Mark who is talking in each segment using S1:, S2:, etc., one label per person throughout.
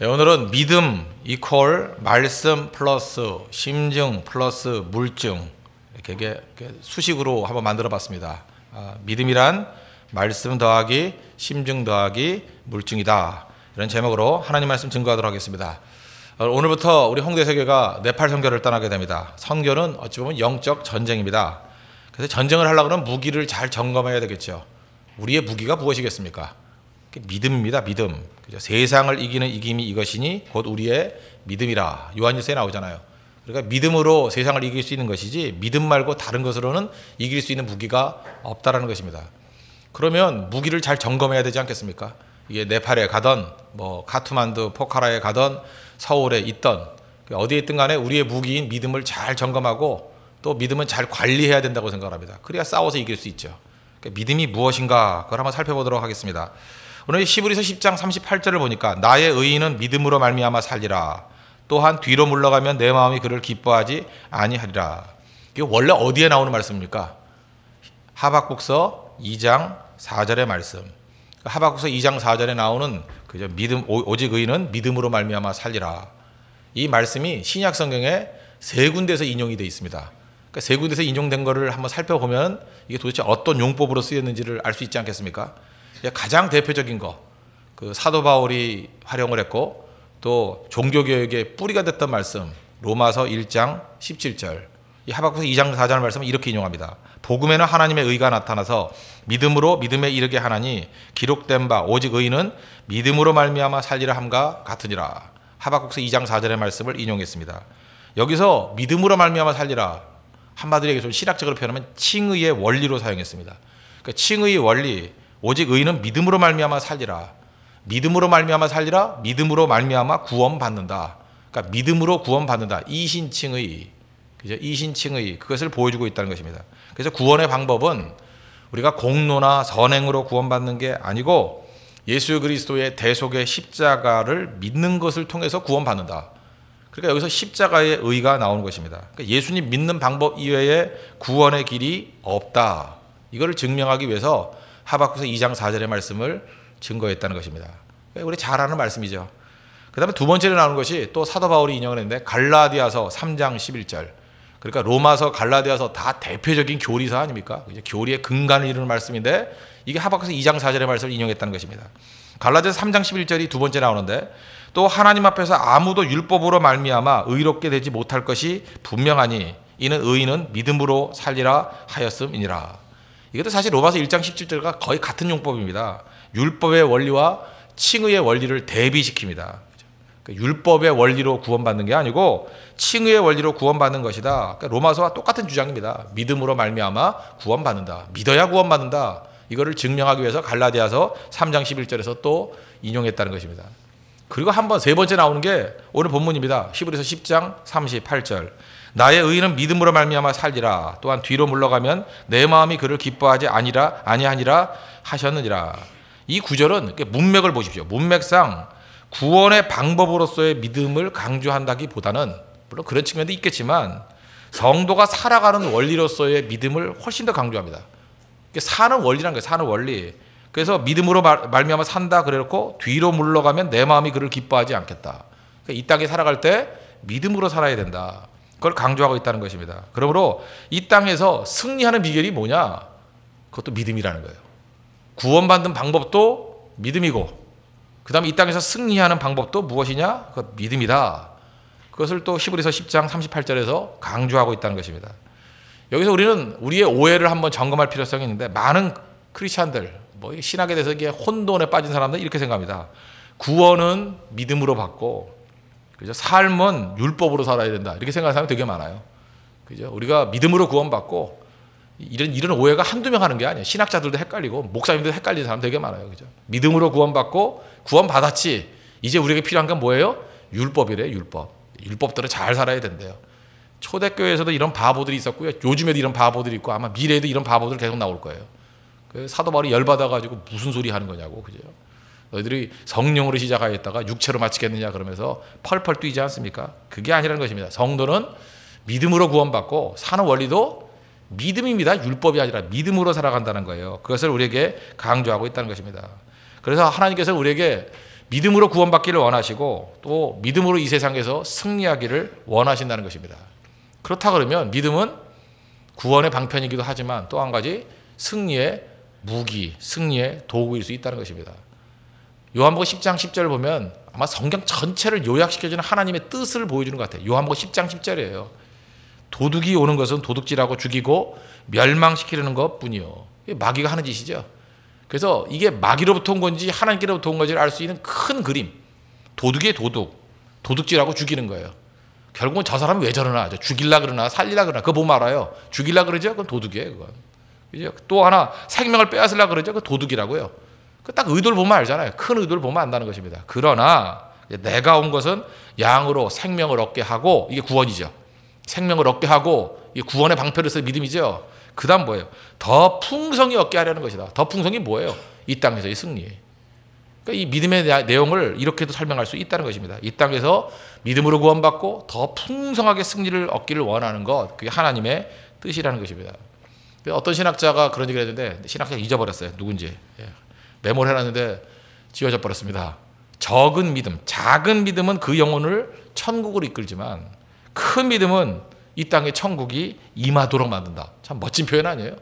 S1: 네, 오늘은 믿음 이퀄 말씀 플러스 심증 플러스 물증 이렇게, 수식으로 한번 만들어 봤습니다. 아, 믿음이란 말씀 더하기 심증 더하기 물증이다. 이런 제목으로 하나님 말씀 증거하도록 하겠습니다. 어, 오늘부터 우리 홍대 세계가 네팔 선교를 떠나게 됩니다. 선교는 어찌 보면 영적 전쟁입니다. 그래서 전쟁을 하려고 하면 무기를 잘 점검해야 되겠죠. 우리의 무기가 무엇이겠습니까? 믿음입니다. 믿음. 그죠? 세상을 이기는 이김이 이것이니 곧 우리의 믿음이라. 요한일서에 나오잖아요. 그러니까 믿음으로 세상을 이길 수 있는 것이지 믿음 말고 다른 것으로는 이길 수 있는 무기가 없다라는 것입니다. 그러면 무기를 잘 점검해야 되지 않겠습니까? 이게 네팔에 가던 뭐 카투만두, 포카라에 가던 서울에 있던 어디에 있든 간에 우리의 무기인 믿음을 잘 점검하고 또 믿음은 잘 관리해야 된다고 생각합니다. 그래야 싸워서 이길 수 있죠. 그러니까 믿음이 무엇인가 그걸 한번 살펴보도록 하겠습니다. 오늘 시브리서 10장 38절을 보니까 나의 의인은 믿음으로 말미암아 살리라. 또한 뒤로 물러가면 내 마음이 그를 기뻐하지 아니하리라. 이게 원래 어디에 나오는 말씀입니까? 하박국서 2장 4절의 말씀. 그 하박국서 2장 4절에 나오는 그저 믿음 오직 의인은 믿음으로 말미암아 살리라. 이 말씀이 신약 성경에 세 군데서 에 인용이 되어 있습니다. 그러니까 세 군데서 에 인용된 거를 한번 살펴보면 이게 도대체 어떤 용법으로 쓰였는지를 알 수 있지 않겠습니까? 가장 대표적인 거, 그 사도 바울이 활용을 했고 또 종교교육의 뿌리가 됐던 말씀, 로마서 1장 17절, 이 하박국서 2장 4절 말씀은 이렇게 인용합니다. 복음에는 하나님의 의가 나타나서 믿음으로 믿음에 이르게 하나니 기록된 바 오직 의는 믿음으로 말미암아 살리라 함과 같으니라. 하박국서 2장 4절의 말씀을 인용했습니다. 여기서 믿음으로 말미암아 살리라 한마디로 얘기해 좀 신학적으로 표현하면 칭의의 원리로 사용했습니다. 그러니까 칭의의 원리 오직 의인은 믿음으로 말미암아 살리라. 믿음으로 말미암아 살리라. 믿음으로 말미암아 구원받는다. 그러니까 믿음으로 구원받는다. 이신칭의 그죠? 이신칭의 그것을 보여주고 있다는 것입니다. 그래서 구원의 방법은 우리가 공로나 선행으로 구원받는 게 아니고 예수 그리스도의 대속의 십자가를 믿는 것을 통해서 구원받는다. 그러니까 여기서 십자가의 의가 나오는 것입니다. 그러니까 예수님 믿는 방법 이외에 구원의 길이 없다. 이거를 증명하기 위해서 하박국서 2장 4절의 말씀을 증거했다는 것입니다. 우리 잘 아는 말씀이죠. 그 다음에 두 번째로 나오는 것이 또 사도 바울이 인용을 했는데 갈라디아서 3장 11절. 그러니까 로마서 갈라디아서 다 대표적인 교리서 아닙니까? 교리의 근간을 이루는 말씀인데 이게 하박국서 2장 4절의 말씀을 인용했다는 것입니다. 갈라디아서 3장 11절이 두 번째 나오는데 또 하나님 앞에서 아무도 율법으로 말미암아 의롭게 되지 못할 것이 분명하니 이는 의인은 믿음으로 살리라 하였음이니라. 이것도 사실 로마서 1장 17절과 거의 같은 용법입니다. 율법의 원리와 칭의의 원리를 대비시킵니다. 그러니까 율법의 원리로 구원받는 게 아니고 칭의의 원리로 구원받는 것이다. 그러니까 로마서와 똑같은 주장입니다. 믿음으로 말미암아 구원받는다. 믿어야 구원받는다. 이거를 증명하기 위해서 갈라디아서 3장 11절에서 또 인용했다는 것입니다. 그리고 한번세 번째 나오는 게 오늘 본문입니다. 히브리서 10장 38절. 나의 의인은 믿음으로 말미암아 살리라. 또한 뒤로 물러가면 내 마음이 그를 기뻐하지 아니라 아니하니라 하셨느니라. 이 구절은 문맥을 보십시오. 문맥상 구원의 방법으로서의 믿음을 강조한다기보다는 물론 그런 측면도 있겠지만 성도가 살아가는 원리로서의 믿음을 훨씬 더 강조합니다. 사는 원리란 거예요. 사는 원리. 그래서 믿음으로 말미암아 산다 그래놓고 뒤로 물러가면 내 마음이 그를 기뻐하지 않겠다. 그러니까 이 땅에 살아갈 때 믿음으로 살아야 된다. 그걸 강조하고 있다는 것입니다. 그러므로 이 땅에서 승리하는 비결이 뭐냐? 그것도 믿음이라는 거예요. 구원받는 방법도 믿음이고, 그 다음에 이 땅에서 승리하는 방법도 무엇이냐? 그 믿음이다. 그것을 또 히브리서 10장 38절에서 강조하고 있다는 것입니다. 여기서 우리는 우리의 오해를 한번 점검할 필요성이 있는데 많은 크리스천들 뭐 신학에 대해서 이게 혼돈에 빠진 사람들 이렇게 생각합니다. 구원은 믿음으로 받고 그죠? 삶은 율법으로 살아야 된다. 이렇게 생각하는 사람이 되게 많아요. 그죠? 우리가 믿음으로 구원받고 이런 이런 오해가 한두 명 하는 게 아니에요. 신학자들도 헷갈리고 목사님도 헷갈리는 사람 되게 많아요. 그죠? 믿음으로 구원받고 구원받았지. 이제 우리에게 필요한 건 뭐예요? 율법이래. 율법. 율법대로 잘 살아야 된대요. 초대교회에서도 이런 바보들이 있었고요. 요즘에도 이런 바보들이 있고 아마 미래에도 이런 바보들 계속 나올 거예요. 그 사도 바로 열받아 가지고 무슨 소리 하는 거냐고. 그죠? 너희들이 성령으로 시작하였다가 육체로 마치겠느냐 그러면서 펄펄 뛰지 않습니까? 그게 아니라는 것입니다. 성도는 믿음으로 구원받고 사는 원리도 믿음입니다. 율법이 아니라 믿음으로 살아간다는 거예요. 그것을 우리에게 강조하고 있다는 것입니다. 그래서 하나님께서 우리에게 믿음으로 구원받기를 원하시고 또 믿음으로 이 세상에서 승리하기를 원하신다는 것입니다. 그렇다 그러면 믿음은 구원의 방편이기도 하지만 또 한 가지 승리의 무기, 승리의 도구일 수 있다는 것입니다. 요한복음 10장 10절 을 보면 아마 성경 전체를 요약시켜주는 하나님의 뜻을 보여주는 것 같아요. 요한복음 10장 10절이에요. 도둑이 오는 것은 도둑질하고 죽이고 멸망시키려는 것뿐이요. 마귀가 하는 짓이죠. 그래서 이게 마귀로부터 온 건지 하나님께로부터 온 건지를 알 수 있는 큰 그림. 도둑의 도둑. 도둑질하고 죽이는 거예요. 결국은 저 사람이 왜 저러나 죽일라 그러나 살리라 그러나 그거 보면 알아요. 죽일라 그러죠? 그건 도둑이에요. 그건. 또 하나 생명을 빼앗으려 그러죠? 그 도둑이라고요. 그 딱 의도를 보면 알잖아요. 큰 의도를 보면 안다는 것입니다. 그러나 내가 온 것은 양으로 생명을 얻게 하고 이게 구원이죠. 생명을 얻게 하고 이 구원의 방패로서 믿음이죠. 그다음 뭐예요? 더 풍성히 얻게 하려는 것이다. 더 풍성이 뭐예요? 이 땅에서의 승리. 그러니까 이 믿음의 내용을 이렇게도 설명할 수 있다는 것입니다. 이 땅에서 믿음으로 구원받고 더 풍성하게 승리를 얻기를 원하는 것, 그게 하나님의 뜻이라는 것입니다. 어떤 신학자가 그런 얘기를 했는데 신학자가 잊어버렸어요. 누군지. 예. 메모를 해놨는데 지워져 버렸습니다. 적은 믿음, 작은 믿음은 그 영혼을 천국으로 이끌지만 큰 믿음은 이 땅의 천국이 임하도록 만든다. 참 멋진 표현 아니에요?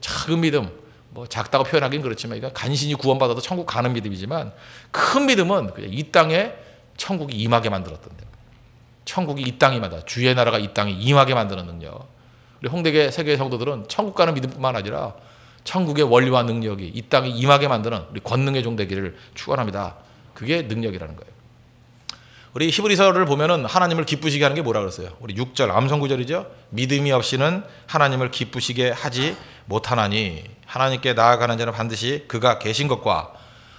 S1: 작은 믿음, 뭐 작다고 표현하긴 그렇지만 그러 간신히 구원받아도 천국 가는 믿음이지만 큰 믿음은 그냥 이 땅에 천국이 임하게 만들었던데. 천국이 이 땅이마다 주의 나라가 이 땅에 임하게 만드는 능력. 우리 홍대계 세계 성도들은 천국 가는 믿음뿐만 아니라 천국의 원리와 능력이 이 땅에 임하게 만드는 우리 권능의 종 되기를 축원합니다. 그게 능력이라는 거예요. 우리 히브리서를 보면은 하나님을 기쁘시게 하는 게 뭐라 그랬어요? 우리 6절 암성 구절이죠. 믿음이 없이는 하나님을 기쁘시게 하지 못하나니 하나님께 나아가는 자는 반드시 그가 계신 것과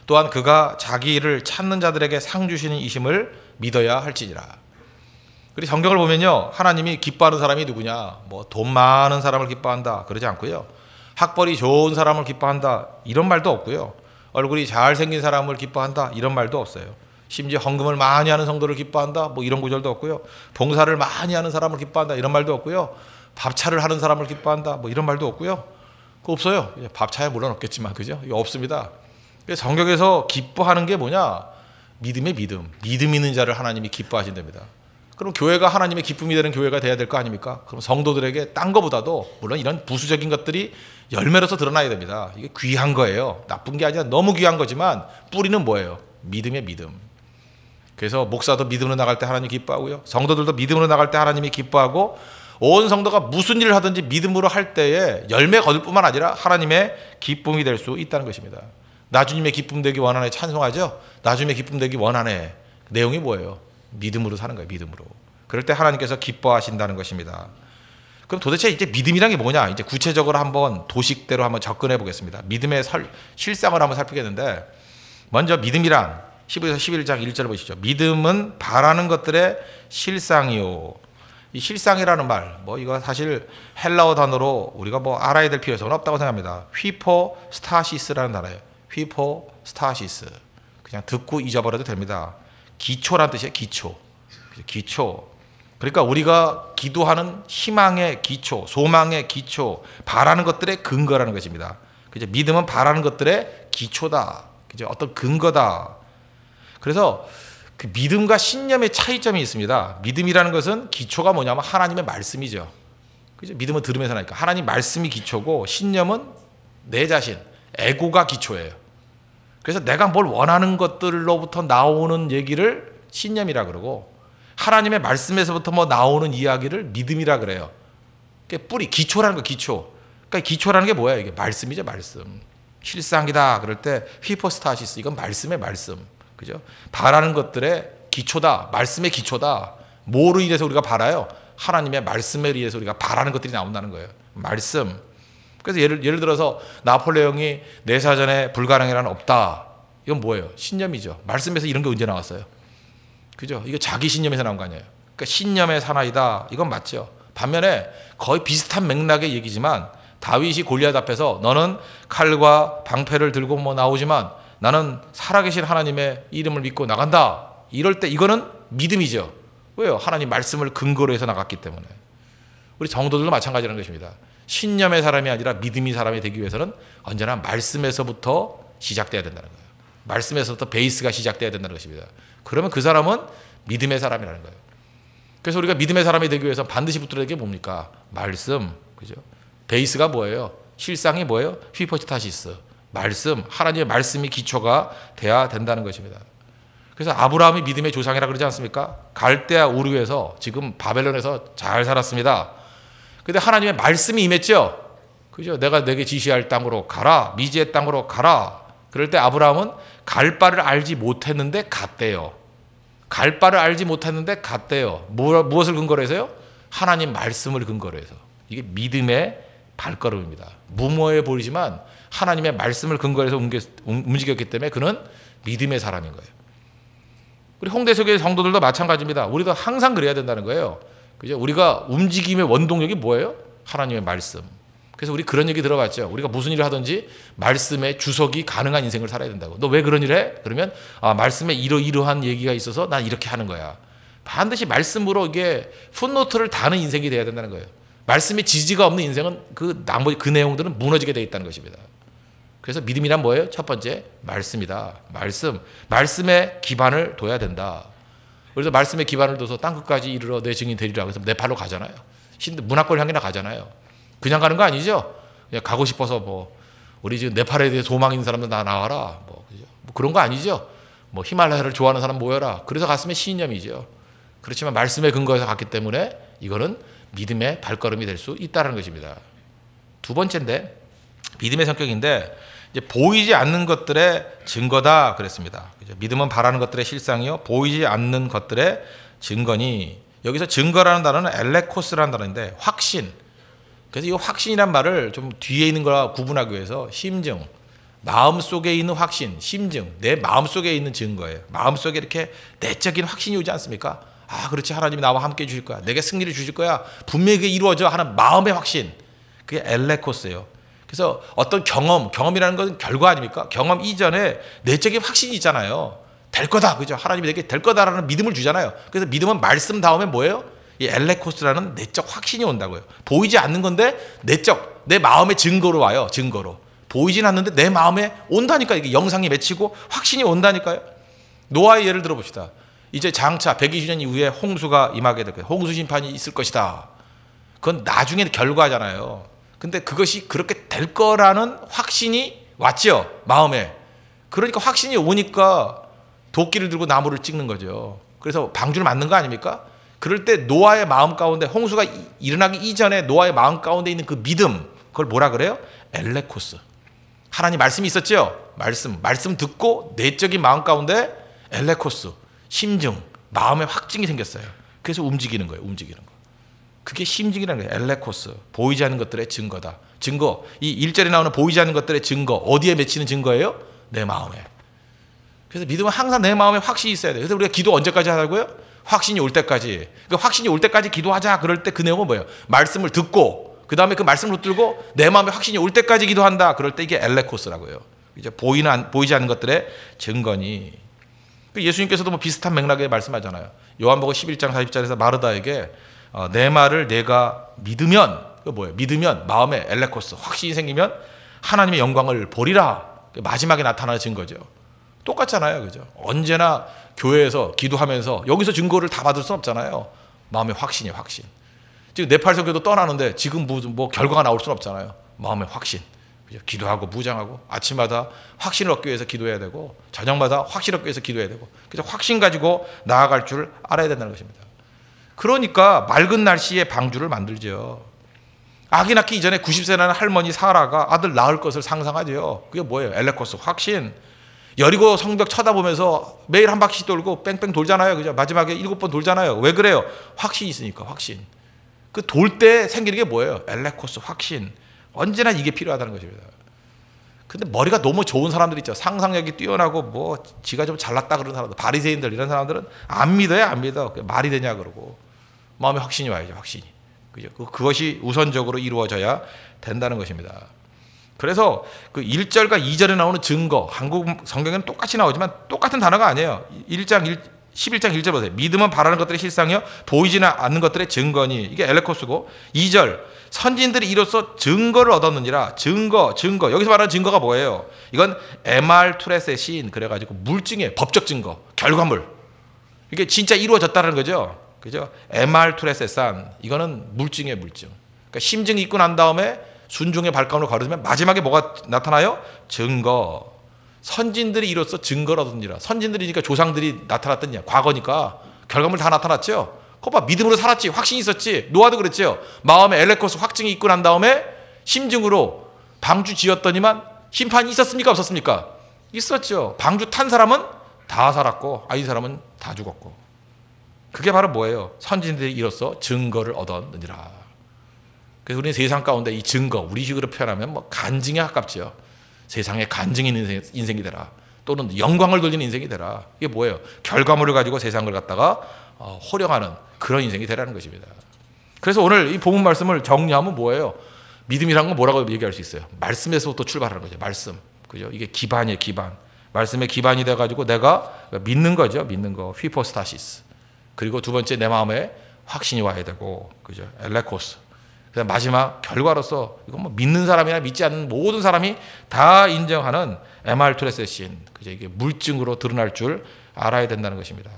S1: 또한 그가 자기를 찾는 자들에게 상 주시는 이심을 믿어야 할지니라. 그리고 성경을 보면요. 하나님이 기뻐하는 사람이 누구냐? 뭐 돈 많은 사람을 기뻐한다. 그러지 않고요. 학벌이 좋은 사람을 기뻐한다 이런 말도 없고요. 얼굴이 잘생긴 사람을 기뻐한다 이런 말도 없어요. 심지어 헌금을 많이 하는 성도를 기뻐한다 뭐 이런 구절도 없고요. 봉사를 많이 하는 사람을 기뻐한다 이런 말도 없고요. 밥차를 하는 사람을 기뻐한다 뭐 이런 말도 없고요. 그 없어요. 예, 밥차야 물론 없겠지만 그죠? 없습니다. 성경에서 기뻐하는 게 뭐냐? 믿음의 믿음. 믿음 있는 자를 하나님이 기뻐하신답니다. 그럼 교회가 하나님의 기쁨이 되는 교회가 돼야 될 거 아닙니까? 그럼 성도들에게 딴 거보다도 물론 이런 부수적인 것들이 열매로서 드러나야 됩니다. 이게 귀한 거예요. 나쁜 게 아니라 너무 귀한 거지만 뿌리는 뭐예요? 믿음의 믿음. 그래서 목사도 믿음으로 나갈 때 하나님 기뻐하고요. 성도들도 믿음으로 나갈 때 하나님이 기뻐하고 온 성도가 무슨 일을 하든지 믿음으로 할 때에 열매 거둘 뿐만 아니라 하나님의 기쁨이 될 수 있다는 것입니다. 나주님의 기쁨 되기 원하네 찬송하죠. 나주님의 기쁨 되기 원하네. 내용이 뭐예요? 믿음으로 사는 거예요. 믿음으로. 그럴 때 하나님께서 기뻐하신다는 것입니다. 그럼 도대체 이제 믿음이란 게 뭐냐? 이제 구체적으로 한번 도식대로 한번 접근해 보겠습니다. 믿음의 설, 실상을 한번 살피겠는데 먼저 믿음이란 15에서 11장 1절 보시죠. 믿음은 바라는 것들의 실상이요. 이 실상이라는 말, 뭐 이거 사실 헬라어 단어로 우리가 뭐 알아야 될 필요성은 없다고 생각합니다. 휘포 스타시스라는 단어예요. 휘포 스타시스. 그냥 듣고 잊어버려도 됩니다. 기초란 뜻이에요. 기초. 기초. 그러니까 우리가 기도하는 희망의 기초, 소망의 기초, 바라는 것들의 근거라는 것입니다. 그죠? 믿음은 바라는 것들의 기초다. 그죠? 어떤 근거다. 그래서 그 믿음과 신념의 차이점이 있습니다. 믿음이라는 것은 기초가 뭐냐면 하나님의 말씀이죠. 그죠? 믿음은 들으면서 나니까 하나님 말씀이 기초고 신념은 내 자신, 에고가 기초예요. 그래서 내가 뭘 원하는 것들로부터 나오는 얘기를 신념이라 그러고 하나님의 말씀에서부터 뭐 나오는 이야기를 믿음이라 그래요. 그게 뿌리 기초라는 거 기초. 그러니까 기초라는 게 뭐야 이게 말씀이죠 말씀. 실상이다 그럴 때 휘퍼스타시스 이건 말씀의 말씀. 그죠? 바라는 것들의 기초다. 말씀의 기초다. 뭐로 인해서 우리가 바라요? 하나님의 말씀에 의해서 우리가 바라는 것들이 나온다는 거예요. 말씀. 그래서 예를, 예를 들어서 나폴레옹이 내사전에 네 불가능이란 없다. 이건 뭐예요? 신념이죠. 말씀에서 이런 게 언제 나왔어요? 그죠? 이거 자기 신념에서 나온 거 아니에요? 그러니까 신념의 사나이다. 이건 맞죠. 반면에 거의 비슷한 맥락의 얘기지만 다윗이 골리앗 앞에서 너는 칼과 방패를 들고 뭐 나오지만 나는 살아계신 하나님의 이름을 믿고 나간다. 이럴 때 이거는 믿음이죠. 왜요? 하나님 말씀을 근거로 해서 나갔기 때문에. 우리 정도들도 마찬가지라는 것입니다. 신념의 사람이 아니라 믿음의 사람이 되기 위해서는 언제나 말씀에서부터 시작돼야 된다는 거예요. 말씀에서부터 베이스가 시작돼야 된다는 것입니다. 그러면 그 사람은 믿음의 사람이라는 거예요. 그래서 우리가 믿음의 사람이 되기 위해서 반드시 붙들어야 게 뭡니까? 말씀. 그죠? 베이스가 뭐예요? 실상이 뭐예요? 휘퍼치타시스. 말씀. 하나님의 말씀이 기초가 돼야 된다는 것입니다. 그래서 아브라함이 믿음의 조상이라 그러지 않습니까? 갈대아 우르에서 지금 바벨론에서 잘 살았습니다. 근데 하나님의 말씀이 임했죠. 그죠? 내가 내게 지시할 땅으로 가라. 미지의 땅으로 가라. 그럴 때 아브라함은 갈 바를 알지 못했는데 갔대요. 갈 바를 알지 못했는데 갔대요. 무엇을 근거로 해서요? 하나님 말씀을 근거로 해서. 이게 믿음의 발걸음입니다. 무모해 보이지만 하나님의 말씀을 근거로 해서 음, 움직였기 때문에 그는 믿음의 사람인 거예요. 우리 홍대 속의 성도들도 마찬가지입니다. 우리도 항상 그래야 된다는 거예요. 그죠? 우리가 움직임의 원동력이 뭐예요? 하나님의 말씀. 그래서 우리 그런 얘기 들어봤죠. 우리가 무슨 일을 하든지 말씀의 주석이 가능한 인생을 살아야 된다고. 너 왜 그런 일 해? 그러면 아, 말씀에 이러이러한 얘기가 있어서 난 이렇게 하는 거야. 반드시 말씀으로 이게 풋노트를 다는 인생이 돼야 된다는 거예요. 말씀의 지지가 없는 인생은 그 나머지 그 내용들은 무너지게 돼 있다는 것입니다. 그래서 믿음이란 뭐예요? 첫 번째 말씀이다. 말씀, 말씀에 기반을 둬야 된다. 그래서 말씀에 기반을 둬서 땅 끝까지 이르러 내 증인 되리라. 그래서 내팔로 가잖아요. 문화권 향이나 가잖아요. 그냥 가는 거 아니죠. 그냥 가고 싶어서 뭐 우리 지금 네팔에 대해 소망 있는 사람들 다 나와라. 뭐, 뭐 그런거 아니죠. 뭐 히말라야를 좋아하는 사람 모여라. 그래서 갔으면 시념이죠 그렇지만 말씀에 근거해서 갔기 때문에 이거는 믿음의 발걸음이 될 수 있다는 것입니다. 두 번째인데 믿음의 성격인데 이제 보이지 않는 것들의 증거다 그랬습니다. 그죠? 믿음은 바라는 것들의 실상이요 보이지 않는 것들의 증거니 여기서 증거라는 단어는 엘레코스라는 단어인데 확신. 그래서 이 확신이란 말을 좀 뒤에 있는 거와 구분하기 위해서 심증, 마음 속에 있는 확신, 심증, 내 마음 속에 있는 증거예요. 마음 속에 이렇게 내적인 확신이 오지 않습니까? 아, 그렇지. 하나님이 나와 함께 주실 거야. 내게 승리를 주실 거야. 분명히 이루어져 하는 마음의 확신. 그게 엘레코스예요. 그래서 어떤 경험, 경험이라는 것은 결과 아닙니까? 경험 이전에 내적인 확신이 있잖아요. 될 거다. 그죠? 하나님이 내게 될 거다라는 믿음을 주잖아요. 그래서 믿음은 말씀 다음에 뭐예요? 이 엘레코스라는 내적 확신이 온다고요. 보이지 않는 건데 내적, 내 마음의 증거로 와요. 증거로. 보이진 않는데 내 마음에 온다니까 이게 영상이 맺히고 확신이 온다니까요. 노아의 예를 들어봅시다. 이제 장차 120년 이후에 홍수가 임하게 될 거예요. 홍수 심판이 있을 것이다. 그건 나중에 결과잖아요. 근데 그것이 그렇게 될 거라는 확신이 왔죠. 마음에. 그러니까 확신이 오니까 도끼를 들고 나무를 찍는 거죠. 그래서 방주를 맞는 거 아닙니까? 그럴 때 노아의 마음 가운데 홍수가 일어나기 이전에 노아의 마음 가운데 있는 그 믿음 그걸 뭐라 그래요? 엘레코스. 하나님 말씀이 있었죠? 말씀. 말씀 듣고 내적인 마음 가운데 엘레코스, 심증, 마음의 확증이 생겼어요. 그래서 움직이는 거예요. 움직이는 거. 그게 심증이라는 거예요. 엘레코스. 보이지 않는 것들의 증거다. 증거. 이일절에 나오는 보이지 않는 것들의 증거. 어디에 맺히는 증거예요? 내 마음에. 그래서 믿음은 항상 내 마음에 확신이 있어야 돼요. 그래서 우리가 기도 언제까지 하라고요? 확신이 올 때까지. 그러니까 확신이 올 때까지 기도하자. 그럴 때 그 내용은 뭐예요? 말씀을 듣고, 그 다음에 그 말씀을 붙들고 내 마음에 확신이 올 때까지 기도한다. 그럴 때 이게 엘레코스라고요. 이제 보이는, 보이지 않는 것들의 증거니. 그 예수님께서도 뭐 비슷한 맥락에 말씀하잖아요. 요한복음 11장 40절에서 마르다에게 어, 내 말을 내가 믿으면 그 뭐예요? 믿으면 마음에 엘레코스 확신이 생기면 하나님의 영광을 보리라 그 마지막에 나타나는 거죠 똑같잖아요, 그죠? 언제나 교회에서 기도하면서 여기서 증거를 다 받을 수 없잖아요. 마음의 확신이 확신. 지금 네팔 선교도 떠나는데 지금 무슨 뭐, 뭐 결과가 나올 수 없잖아요. 마음의 확신. 기도하고 무장하고 아침마다 확신을 얻기 위해서 기도해야 되고 저녁마다 확신을 얻기 위해서 기도해야 되고 그래서 확신 가지고 나아갈 줄 알아야 된다는 것입니다. 그러니까 맑은 날씨에 방주를 만들죠. 아기 낳기 이전에 90세 나는 할머니 사라가 아들 낳을 것을 상상하죠. 그게 뭐예요? 엘레코스 확신. 여리고 성벽 쳐다보면서 매일 한 바퀴씩 돌고 뺑뺑 돌잖아요. 그죠? 마지막에 일곱 번 돌잖아요. 왜 그래요? 확신이 있으니까 확신. 그 돌 때 생기는 게 뭐예요? 엘레코스 확신. 언제나 이게 필요하다는 것입니다. 근데 머리가 너무 좋은 사람들 있죠. 상상력이 뛰어나고 뭐 지가 좀 잘났다 그런 사람들, 바리새인들 이런 사람들은 안 믿어야 안 믿어. 말이 되냐 그러고 마음에 확신이 와야죠. 확신이. 그죠? 그, 그것이 우선적으로 이루어져야 된다는 것입니다. 그래서 그 1절과 2절에 나오는 증거, 한국 성경에는 똑같이 나오지만 똑같은 단어가 아니에요. 1장 11장 1절 보세요. 믿음은 바라는 것들의 실상이요 보이지는 않는 것들의 증거니. 이게 엘레코스고 2절 선진들이 이로써 증거를 얻었느니라. 증거, 증거. 여기서 말하는 증거가 뭐예요? 이건 MR 투렛의 시 그래 가지고 물증의 법적 증거, 결과물. 이게 진짜 이루어졌다는 거죠. 그죠? MR 투렛의 산. 이거는 물증의 물증. 그러니까 심증이 있고 난 다음에 순종의 발걸음으로 걸으면 마지막에 뭐가 나타나요? 증거. 선진들이 이로써 증거라든지라 선진들이니까 조상들이 나타났더냐. 과거니까 결과물 다 나타났죠. 거봐 믿음으로 살았지. 확신이 있었지. 노아도 그랬지 마음에 엘레코스 확증이 있고 난 다음에 심증으로 방주 지었더니만 심판이 있었습니까? 없었습니까? 있었죠. 방주 탄 사람은 다 살았고 아이 사람은 다 죽었고. 그게 바로 뭐예요? 선진들이 이로써 증거를 얻었느니라. 그래서 우리는 세상 가운데 이 증거, 우리식으로 표현하면 뭐 간증에 가깝지요. 세상에 간증 있는 인생, 이 되라. 또는 영광을 돌리는 인생이 되라. 이게 뭐예요? 결과물을 가지고 세상을 갖다가 어, 호령하는 그런 인생이 되라는 것입니다. 그래서 오늘 이 본문 말씀을 정리하면 뭐예요? 믿음이란 건 뭐라고 얘기할 수 있어요? 말씀에서부터 출발하는 거죠. 말씀. 그죠? 이게 기반이에요, 기반. 말씀의 기반이 돼가지고 내가 믿는 거죠. 믿는 거. 휘포스타시스. 그리고 두 번째 내 마음에 확신이 와야 되고, 그죠? 엘레코스. 그래서 마지막 결과로서 이건 뭐 믿는 사람이나 믿지 않는 모든 사람이 다 인정하는 MR 토레스 신, 그죠? 이게 물증으로 드러날 줄 알아야 된다는 것입니다.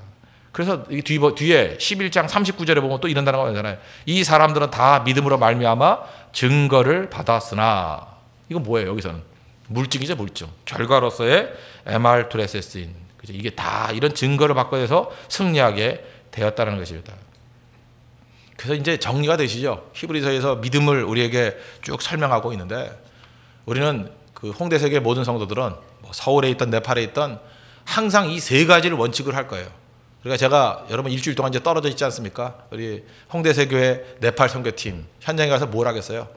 S1: 그래서 이 뒤, 뒤에 11장 39절에 보면 또 이런 단어가 나잖아요이 사람들은 다 믿음으로 말미암아 증거를 받았으나 이건 뭐예요? 여기서는 물증이죠, 물증. 결과로서의 MR 토레스 신. 그죠? 이게 다 이런 증거를 받고 해서 승리하게 되었다는 것입니다. 그래서 이제 정리가 되시죠. 히브리서에서 믿음을 우리에게 쭉 설명하고 있는데 우리는 그 홍대 세계 모든 성도들은 뭐 서울에 있던 네팔에 있던 항상 이 세 가지를 원칙을 할 거예요. 그러니까 제가 여러분 일주일 동안 이제 떨어져 있지 않습니까? 우리 홍대세 교회 네팔 선교팀 현장에 가서 뭘 하겠어요?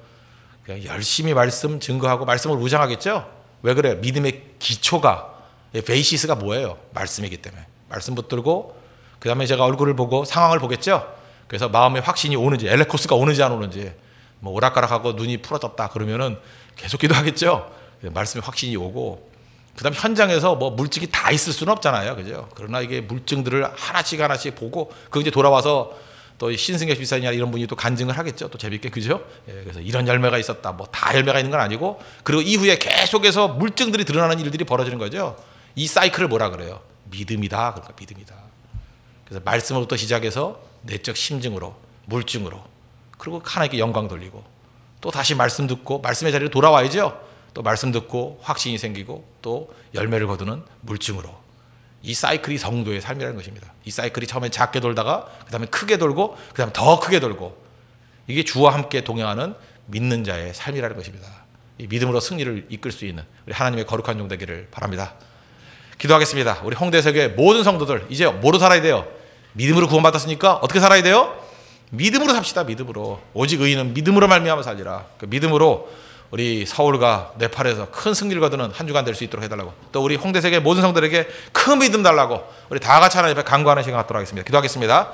S1: 그냥 열심히 말씀 증거하고 말씀을 우장하겠죠. 왜 그래? 믿음의 기초가 예, 베이시스가 뭐예요? 말씀이기 때문에 말씀 붙들고 그다음에 제가 얼굴을 보고 상황을 보겠죠. 그래서 마음의 확신이 오는지 엘레코스가 오는지 안 오는지 뭐 오락가락하고 눈이 풀어졌다 그러면은 계속 기도하겠죠. 말씀의 확신이 오고 그다음 현장에서 뭐 물증이 다 있을 수는 없잖아요, 그죠? 그러나 이게 물증들을 하나씩 하나씩 보고 그 이제 돌아와서 또 신승엽 집사님이나 이런 분이 또 간증을 하겠죠. 또 재밌게 그죠? 예, 그래서 이런 열매가 있었다. 뭐 다 열매가 있는 건 아니고 그리고 이후에 계속해서 물증들이 드러나는 일들이 벌어지는 거죠. 이 사이클을 뭐라 그래요? 믿음이다. 그러니까 믿음이다. 그래서 말씀으로부터 시작해서 내적 심증으로, 물증으로, 그리고 하나님께 영광 돌리고, 또 다시 말씀 듣고, 말씀의 자리로 돌아와야죠. 또 말씀 듣고, 확신이 생기고, 또 열매를 거두는 물증으로. 이 사이클이 성도의 삶이라는 것입니다. 이 사이클이 처음에 작게 돌다가, 그 다음에 크게 돌고, 그 다음에 더 크게 돌고, 이게 주와 함께 동행하는 믿는 자의 삶이라는 것입니다. 이 믿음으로 승리를 이끌 수 있는 우리 하나님의 거룩한 종 되기를 바랍니다. 기도하겠습니다. 우리 홍대석의 모든 성도들 이제 뭐로 살아야 돼요? 믿음으로 구원받았으니까 어떻게 살아야 돼요? 믿음으로 삽시다. 믿음으로. 오직 의인은 믿음으로 말미암아 살리라. 그 믿음으로 우리 서울과 네팔에서 큰 승리를 거두는 한 주간 될 수 있도록 해달라고 또 우리 홍대 세계 모든 성들에게 큰 믿음 달라고 우리 다 같이 하나님 앞에 간구하는 시간 갖도록 하겠습니다. 기도하겠습니다.